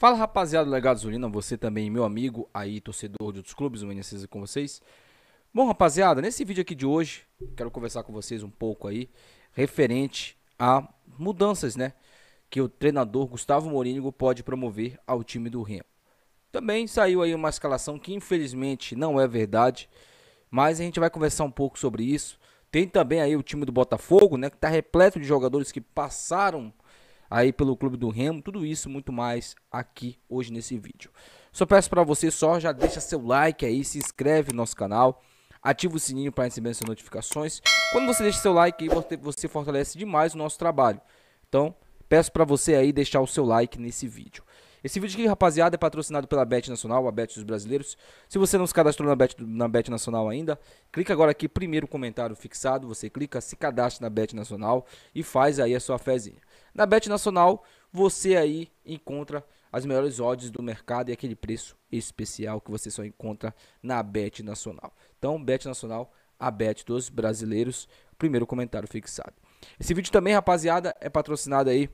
Fala rapaziada legado Zulina. você também, meu amigo aí, torcedor de outros clubes, o NCC com vocês. Bom, rapaziada, nesse vídeo aqui de hoje, quero conversar com vocês um pouco aí, referente a mudanças, né? Que o treinador Gustavo Morínigo pode promover ao time do Remo. Também saiu aí uma escalação que infelizmente não é verdade, mas a gente vai conversar um pouco sobre isso. Tem também aí o time do Botafogo, né? Que tá repleto de jogadores que passaram aí pelo Clube do Remo, tudo isso muito mais aqui hoje nesse vídeo. Só peço para você só já deixa seu like aí, se inscreve no nosso canal, ativa o sininho para receber as notificações. Quando você deixa seu like aí, você, fortalece demais o nosso trabalho. Então, peço para você aí deixar o seu like nesse vídeo. Esse vídeo aqui, rapaziada, é patrocinado pela Bet Nacional, a Bet dos Brasileiros. Se você não se cadastrou na Bet, na Bet Nacional ainda, clica agora aqui, primeiro comentário fixado, você clica, se cadastra na Bet Nacional e faz aí a sua fezinha. Na Bet Nacional, você aí encontra as melhores odds do mercado e aquele preço especial que você só encontra na Bet Nacional. Então, Bet Nacional, a Bet dos brasileiros. Primeiro comentário fixado. Esse vídeo também, rapaziada, é patrocinado aí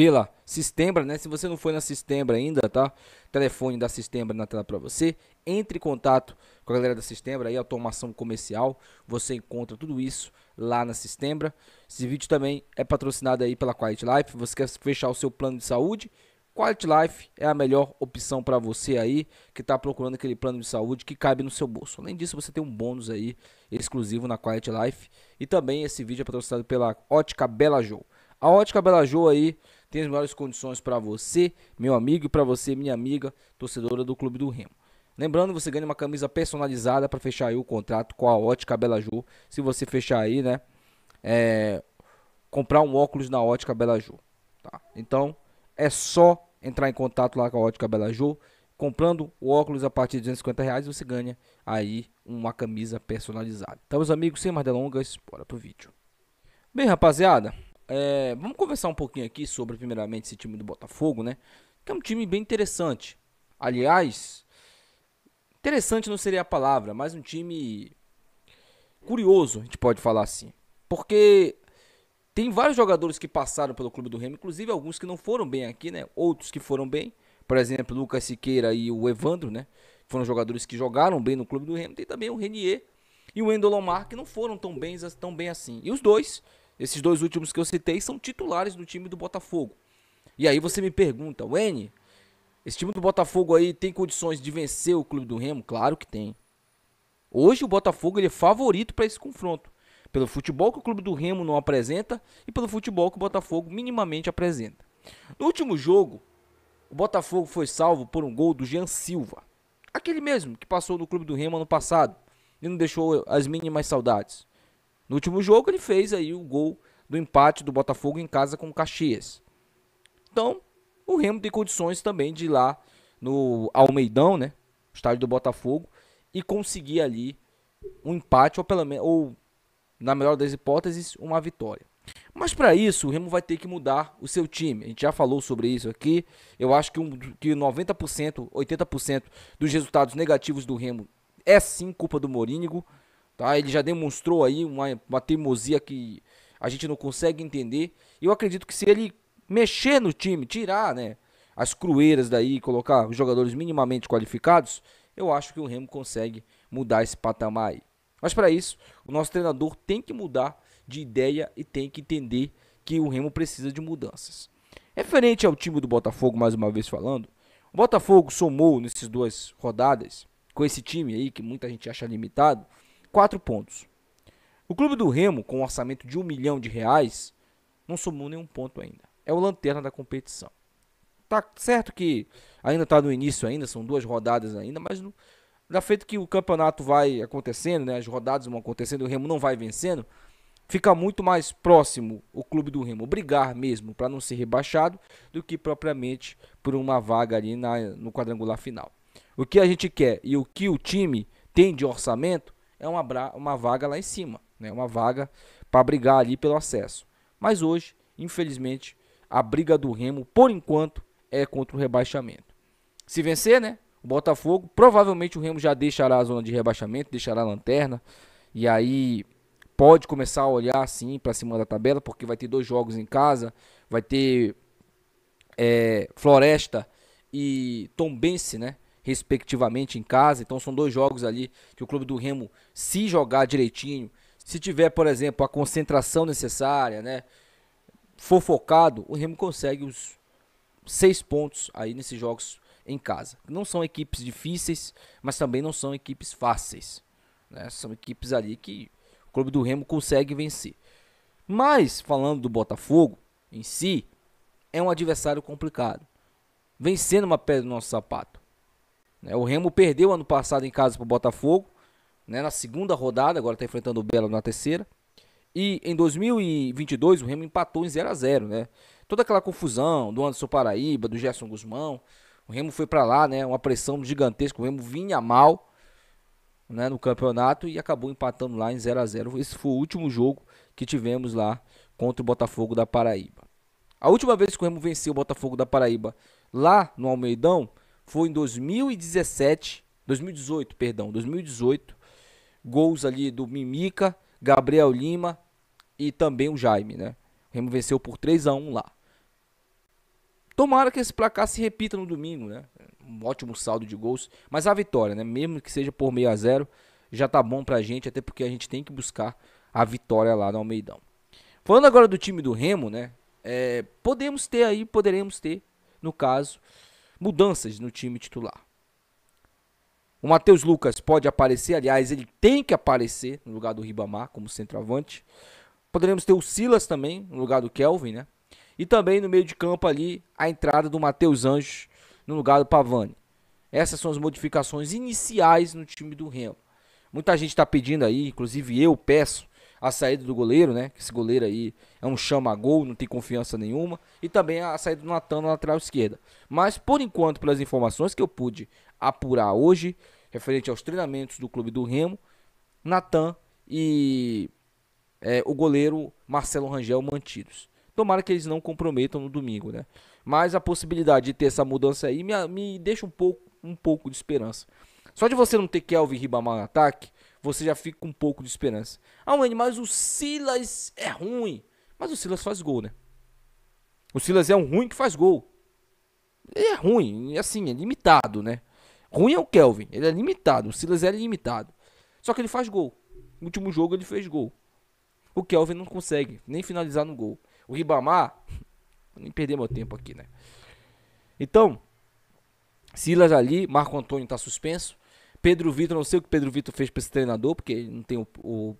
pela Sistembra, né? Se você não foi na Sistembra ainda, tá? Telefone da Sistembra na tela para você. Entre em contato com a galera da Sistembra aí, automação comercial. Você encontra tudo isso lá na Sistembra. Esse vídeo também é patrocinado aí pela Quality Life. Você quer fechar o seu plano de saúde? Quality Life é a melhor opção para você aí que está procurando aquele plano de saúde que cabe no seu bolso. Além disso, você tem um bônus aí exclusivo na Quality Life e também esse vídeo é patrocinado pela Ótica Bela Joe. A Ótica Bela Joe aí tem as melhores condições para você, meu amigo, e para você, minha amiga, torcedora do Clube do Remo. Lembrando, você ganha uma camisa personalizada para fechar aí o contrato com a Ótica Bela Ju. Se você fechar aí, né? É, comprar um óculos na Ótica Bela Ju. Tá? Então, é só entrar em contato lá com a Ótica Bela Ju. Comprando o óculos a partir de 250 reais, você ganha aí uma camisa personalizada. Então, meus amigos, sem mais delongas, bora pro vídeo. Bem, rapaziada, é, vamos conversar um pouquinho aqui sobre, primeiramente, esse time do Botafogo, né? Que é um time bem interessante. Aliás, interessante não seria a palavra, mas um time curioso, a gente pode falar assim. Porque tem vários jogadores que passaram pelo clube do Remo, inclusive alguns que não foram bem aqui, né? Outros que foram bem. Por exemplo, Lucas Siqueira e o Evandro, né? Foram jogadores que jogaram bem no clube do Remo. Tem também o Renier e o Endolomar, que não foram tão bem, tão bem assim. E os dois esses dois últimos que eu citei são titulares do time do Botafogo. E aí você me pergunta, Wayne, esse time do Botafogo aí tem condições de vencer o Clube do Remo? Claro que tem. Hoje o Botafogo ele é favorito para esse confronto. Pelo futebol que o Clube do Remo não apresenta e pelo futebol que o Botafogo minimamente apresenta. No último jogo, o Botafogo foi salvo por um gol do Jean Silva. Aquele mesmo que passou no Clube do Remo ano passado e não deixou as mínimas saudades. No último jogo ele fez aí o gol do empate do Botafogo em casa com o Caxias. Então, o Remo tem condições também de ir lá no Almeidão, né? Estádio do Botafogo e conseguir ali um empate ou pelo menos ou na melhor das hipóteses, uma vitória. Mas para isso, o Remo vai ter que mudar o seu time. A gente já falou sobre isso aqui. Eu acho que, um, que 90%, 80% dos resultados negativos do Remo é sim culpa do Morínigo. Tá? Ele já demonstrou aí uma, uma teimosia que a gente não consegue entender. E eu acredito que se ele mexer no time, tirar né, as crueiras daí e colocar os jogadores minimamente qualificados, eu acho que o Remo consegue mudar esse patamar aí. Mas para isso, o nosso treinador tem que mudar de ideia e tem que entender que o Remo precisa de mudanças. Referente ao time do Botafogo, mais uma vez falando, o Botafogo somou nessas duas rodadas, com esse time aí que muita gente acha limitado, quatro pontos. O Clube do Remo, com um orçamento de um milhão de reais, não somou nenhum ponto ainda. É o lanterna da competição. Tá certo que ainda está no início ainda, são duas rodadas ainda, mas no, da feito que o campeonato vai acontecendo, né, as rodadas vão acontecendo, o Remo não vai vencendo, fica muito mais próximo o clube do Remo brigar mesmo para não ser rebaixado do que propriamente por uma vaga ali na, no quadrangular final. O que a gente quer e o que o time tem de orçamento é uma, uma vaga lá em cima, né? uma vaga para brigar ali pelo acesso. Mas hoje, infelizmente, a briga do Remo, por enquanto, é contra o rebaixamento. Se vencer, né? O Botafogo, provavelmente o Remo já deixará a zona de rebaixamento, deixará a lanterna. E aí pode começar a olhar assim para cima da tabela, porque vai ter dois jogos em casa, vai ter é, Floresta e Tombense, né? respectivamente em casa. Então são dois jogos ali que o Clube do Remo, se jogar direitinho, se tiver, por exemplo, a concentração necessária, né, for focado, o Remo consegue os seis pontos aí nesses jogos em casa. Não são equipes difíceis, mas também não são equipes fáceis. Né? São equipes ali que o Clube do Remo consegue vencer. Mas, falando do Botafogo em si, é um adversário complicado. Vencendo uma pedra no nosso sapato. Né? O Remo perdeu ano passado em casa para o Botafogo, né, na segunda rodada, agora está enfrentando o Belo na terceira. E em 2022 o Remo empatou em 0 a 0 né? Toda aquela confusão do Anderson Paraíba, do Gerson Guzmão. O Remo foi para lá, né? Uma pressão gigantesca. O Remo vinha mal né, no campeonato e acabou empatando lá em 0 a 0 Esse foi o último jogo que tivemos lá contra o Botafogo da Paraíba. A última vez que o Remo venceu o Botafogo da Paraíba lá no Almeidão foi em 2017, 2018, perdão, 2018, gols ali do Mimica, Gabriel Lima e também o Jaime, né? O Remo venceu por 3 a 1 lá. Tomara que esse placar se repita no domingo, né? Um ótimo saldo de gols, mas a vitória, né? Mesmo que seja por 6 a 0, já tá bom pra gente, até porque a gente tem que buscar a vitória lá no Almeidão. Falando agora do time do Remo, né? É, podemos ter aí, poderemos ter, no caso, mudanças no time titular. O Matheus Lucas pode aparecer, aliás, ele tem que aparecer no lugar do Ribamar como centroavante. Poderemos ter o Silas também no lugar do Kelvin, né? E também no meio de campo ali a entrada do Matheus Anjos no lugar do Pavani. Essas são as modificações iniciais no time do Remo. Muita gente está pedindo aí, inclusive eu peço, a saída do goleiro, né? Que Esse goleiro aí é um chama-gol, não tem confiança nenhuma. E também a saída do Natan na lateral esquerda. Mas por enquanto, pelas informações que eu pude apurar hoje, referente aos treinamentos do clube do Remo, Natan e é, o goleiro Marcelo Rangel mantidos. Tomara que eles não comprometam no domingo, né? Mas a possibilidade de ter essa mudança aí me, me deixa um pouco, um pouco de esperança. Só de você não ter Kelvin Ribamar no ataque, você já fica com um pouco de esperança. Ah, Wendy, mas o Silas é ruim. Mas o Silas faz gol, né? O Silas é um ruim que faz gol. Ele é ruim, assim, é limitado, né? Ruim é o Kelvin, ele é limitado. O Silas é limitado. Só que ele faz gol. No último jogo ele fez gol. O Kelvin não consegue nem finalizar no gol. O Ribamar, nem perder meu tempo aqui, né? Então, Silas ali, Marco Antônio tá suspenso. Pedro Vitor, não sei o que Pedro Vitor fez para esse treinador, porque não tem o, o,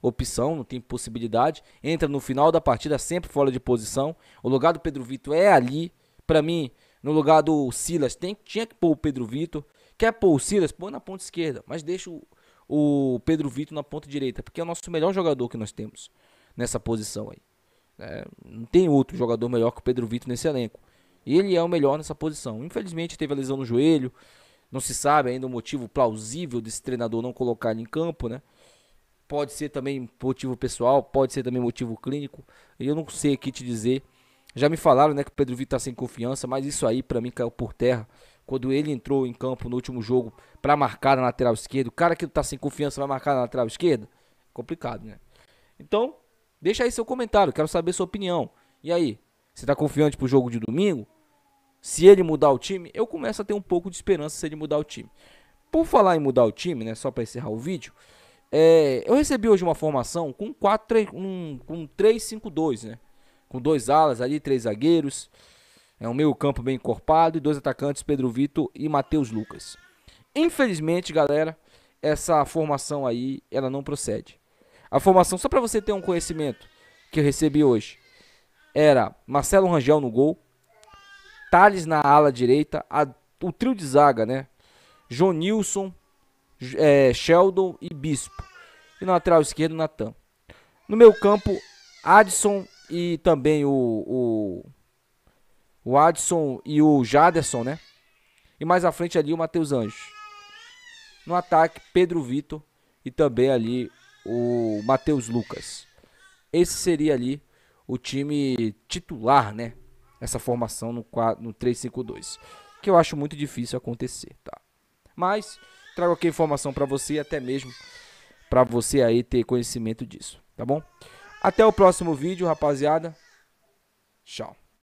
opção, não tem possibilidade. Entra no final da partida sempre fora de posição. O lugar do Pedro Vitor é ali. Para mim, no lugar do Silas, tem, tinha que pôr o Pedro Vitor. Quer pôr o Silas? Põe na ponta esquerda, mas deixa o, o Pedro Vitor na ponta direita, porque é o nosso melhor jogador que nós temos nessa posição aí. É, não tem outro jogador melhor que o Pedro Vitor nesse elenco. Ele é o melhor nessa posição. Infelizmente teve a lesão no joelho, não se sabe ainda o motivo plausível desse treinador não colocar ele em campo, né? Pode ser também motivo pessoal, pode ser também motivo clínico. E eu não sei aqui te dizer. Já me falaram, né, que o Pedro Vitor tá sem confiança, mas isso aí para mim caiu por terra. Quando ele entrou em campo no último jogo para marcar na lateral esquerda, o cara que tá sem confiança vai marcar na lateral esquerda? Complicado, né? Então, deixa aí seu comentário, quero saber sua opinião. E aí, você tá confiante pro jogo de domingo? se ele mudar o time, eu começo a ter um pouco de esperança se ele mudar o time. Por falar em mudar o time, né, só para encerrar o vídeo, é, eu recebi hoje uma formação com 4 3, um, com 5 2, né? Com dois alas ali, três zagueiros, é um meio-campo bem encorpado e dois atacantes, Pedro Vitor e Matheus Lucas. Infelizmente, galera, essa formação aí, ela não procede. A formação só para você ter um conhecimento que eu recebi hoje. Era Marcelo Rangel no gol, Thales na ala direita, a, o trio de zaga, né? Jonilson, é, Sheldon e Bispo. E na lateral esquerdo, Natan. No meu campo, Adson e também o, o, o Adson e o Jaderson, né? E mais à frente ali o Matheus Anjos. No ataque, Pedro Vitor e também ali o Matheus Lucas. Esse seria ali o time titular, né? essa formação no, 352 no 3-5-2, que eu acho muito difícil acontecer, tá? Mas trago aqui a informação para você, até mesmo para você aí ter conhecimento disso, tá bom? Até o próximo vídeo, rapaziada. Tchau.